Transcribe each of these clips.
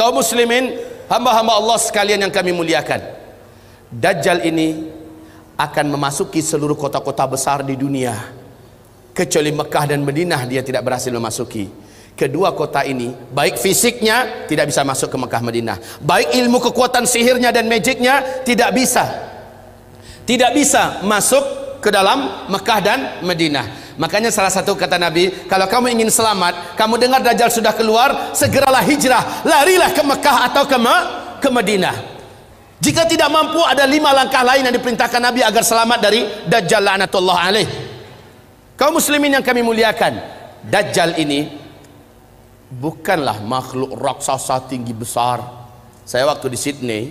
Kaum muslimin, hamba-hamba Allah sekalian yang kami muliakan. Dajjal ini akan memasuki seluruh kota-kota besar di dunia. Kecuali Mekah dan Madinah dia tidak berhasil memasuki. Kedua kota ini, baik fisiknya tidak bisa masuk ke Mekah Madinah. Baik ilmu kekuatan sihirnya dan magicnya tidak bisa. Tidak bisa masuk ke dalam Mekah dan Madinah. Makanya salah satu kata Nabi, kalau kamu ingin selamat, kamu dengar Dajjal sudah keluar, segeralah hijrah, larilah ke Mekah atau ke, Ma ke Madinah. Jika tidak mampu ada lima langkah lain yang diperintahkan Nabi agar selamat dari Dajjal Allah alaih. Kau muslimin yang kami muliakan, Dajjal ini bukanlah makhluk raksasa tinggi besar. Saya waktu di Sydney,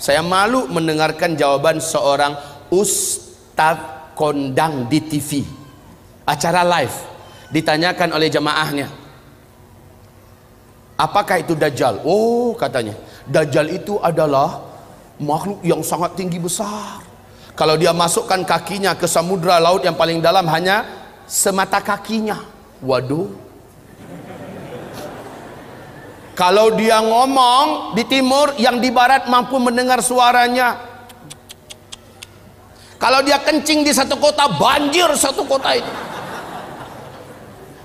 saya malu mendengarkan jawaban seorang ustaz ustadz kondang di TV acara live ditanyakan oleh jemaahnya, apakah itu dajjal oh katanya dajjal itu adalah makhluk yang sangat tinggi besar kalau dia masukkan kakinya ke samudra laut yang paling dalam hanya semata kakinya waduh Kalau dia ngomong di timur, yang di barat mampu mendengar suaranya. Kalau dia kencing di satu kota, banjir satu kota itu.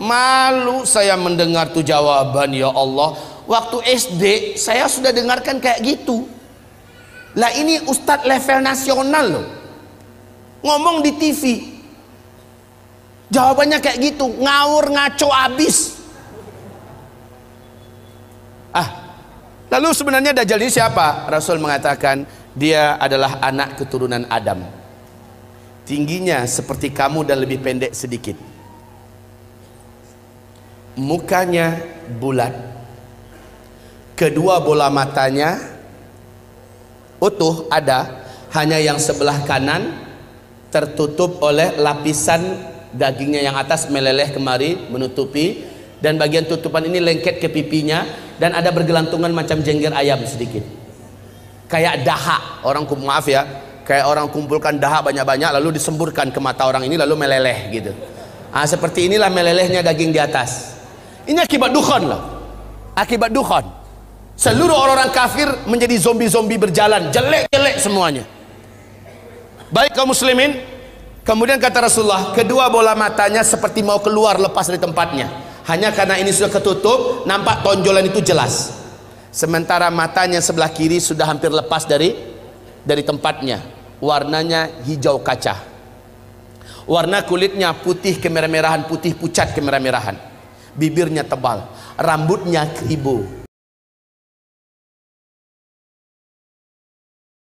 Malu saya mendengar tuh jawaban ya Allah. Waktu SD saya sudah dengarkan kayak gitu. Lah ini ustadz level nasional loh. Ngomong di TV. Jawabannya kayak gitu, ngawur ngaco abis. Ah, lalu sebenarnya Dajjal ini siapa? Rasul mengatakan dia adalah anak keturunan Adam tingginya seperti kamu dan lebih pendek sedikit mukanya bulat kedua bola matanya utuh ada hanya yang sebelah kanan tertutup oleh lapisan dagingnya yang atas meleleh kemari menutupi dan bagian tutupan ini lengket ke pipinya dan ada bergelantungan macam jengger ayam sedikit kayak dahak orang maaf ya kayak orang kumpulkan dahak banyak-banyak lalu disemburkan ke mata orang ini lalu meleleh gitu ah seperti inilah melelehnya daging di atas ini akibat dukhon loh akibat dukhon seluruh orang-orang kafir menjadi zombie-zombie berjalan jelek-jelek semuanya baik kaum muslimin kemudian kata Rasulullah kedua bola matanya seperti mau keluar lepas dari tempatnya hanya karena ini sudah ketutup nampak tonjolan itu jelas sementara matanya sebelah kiri sudah hampir lepas dari dari tempatnya warnanya hijau kaca warna kulitnya putih kemerah-merahan putih pucat kemerah-merahan bibirnya tebal rambutnya keribu